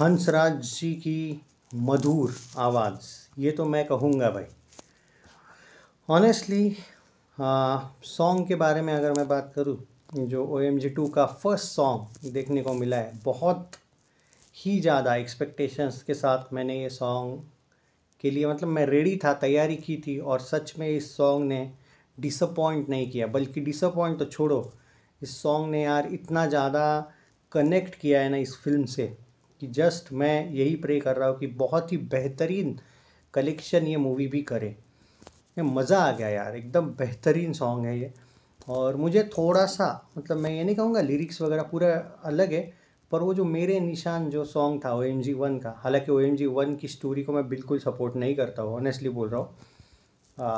हंसराज जी की मधुर आवाज़ ये तो मैं कहूँगा भाई ऑनेस्टली सॉन्ग के बारे में अगर मैं बात करूँ जो ओ एम जी टू का फर्स्ट सॉन्ग देखने को मिला है बहुत ही ज़्यादा एक्सपेक्टेशंस के साथ मैंने ये सॉन्ग के लिए मतलब मैं रेडी था तैयारी की थी और सच में इस सॉन्ग ने डिसअपॉइंट नहीं किया बल्कि डिसअपॉइंट तो छोड़ो इस सॉन्ग ने यार इतना ज़्यादा कनेक्ट किया है ना इस फिल्म से कि जस्ट मैं यही प्रे कर रहा हूँ कि बहुत ही बेहतरीन कलेक्शन ये मूवी भी करे ये मज़ा आ गया यार एकदम बेहतरीन सॉन्ग है ये और मुझे थोड़ा सा मतलब मैं ये नहीं कहूँगा लिरिक्स वगैरह पूरा अलग है पर वो जो मेरे निशान जो सॉन्ग था ओ एम जी वन का हालांकि ओ एम जी वन की स्टोरी को मैं बिल्कुल सपोर्ट नहीं करता हूँ ऑनेस्टली बोल रहा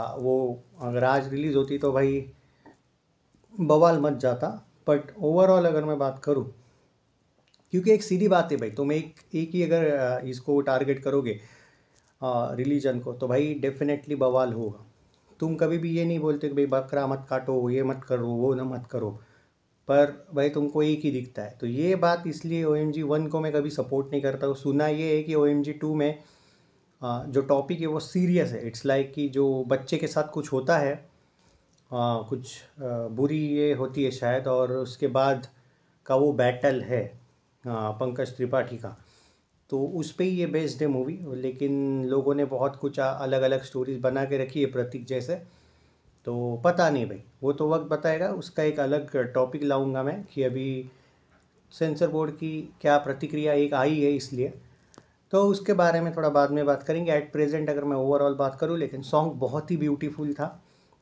हूँ वो अगर आज रिलीज़ होती तो भाई बवाल मच जाता बट ओवरऑल अगर मैं बात करूँ क्योंकि एक सीधी बात है भाई तुम एक एक ही अगर इसको टारगेट करोगे रिलीजन को तो भाई डेफिनेटली बवाल होगा तुम कभी भी ये नहीं बोलते कि भाई बकरा मत काटो ये मत करो वो ना मत करो पर भाई तुमको एक ही दिखता है तो ये बात इसलिए ओ एम जी वन को मैं कभी सपोर्ट नहीं करता हूँ सुना ये है कि ओ एम जी टू में जो टॉपिक है वो सीरियस है इट्स लाइक कि जो बच्चे के साथ कुछ होता है कुछ बुरी ये होती है शायद और उसके बाद का वो बैटल है पंकज त्रिपाठी का तो उस पर ही ये बेस्ड है मूवी लेकिन लोगों ने बहुत कुछ अलग अलग स्टोरीज बना के रखी है प्रतीक जैसे तो पता नहीं भाई वो तो वक्त बताएगा उसका एक अलग टॉपिक लाऊंगा मैं कि अभी सेंसर बोर्ड की क्या प्रतिक्रिया एक आई है इसलिए तो उसके बारे में थोड़ा बाद में बात करेंगे एट प्रेजेंट अगर मैं ओवरऑल बात करूँ लेकिन सॉन्ग बहुत ही ब्यूटीफुल था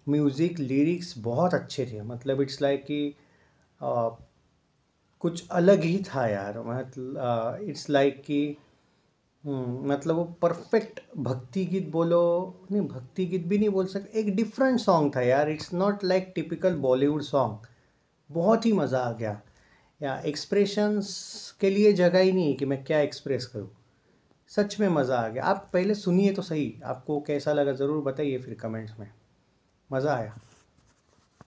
म्यूज़िक लिरिक्स बहुत अच्छे थे मतलब इट्स लाइक like कि कुछ अलग ही था यार मतलब इट्स लाइक कि हम्म, मतलब वो परफेक्ट भक्ति गीत बोलो नहीं भक्ति गीत भी नहीं बोल सकते एक डिफरेंट सॉन्ग था यार it's not like typical Bollywood song बहुत ही मज़ा आ गया या एक्सप्रेशंस के लिए जगह ही नहीं है कि मैं क्या एक्सप्रेस करूँ सच में मज़ा आ गया आप पहले सुनिए तो सही आपको कैसा लगा ज़रूर बताइए फिर कमेंट्स में मज़ा आया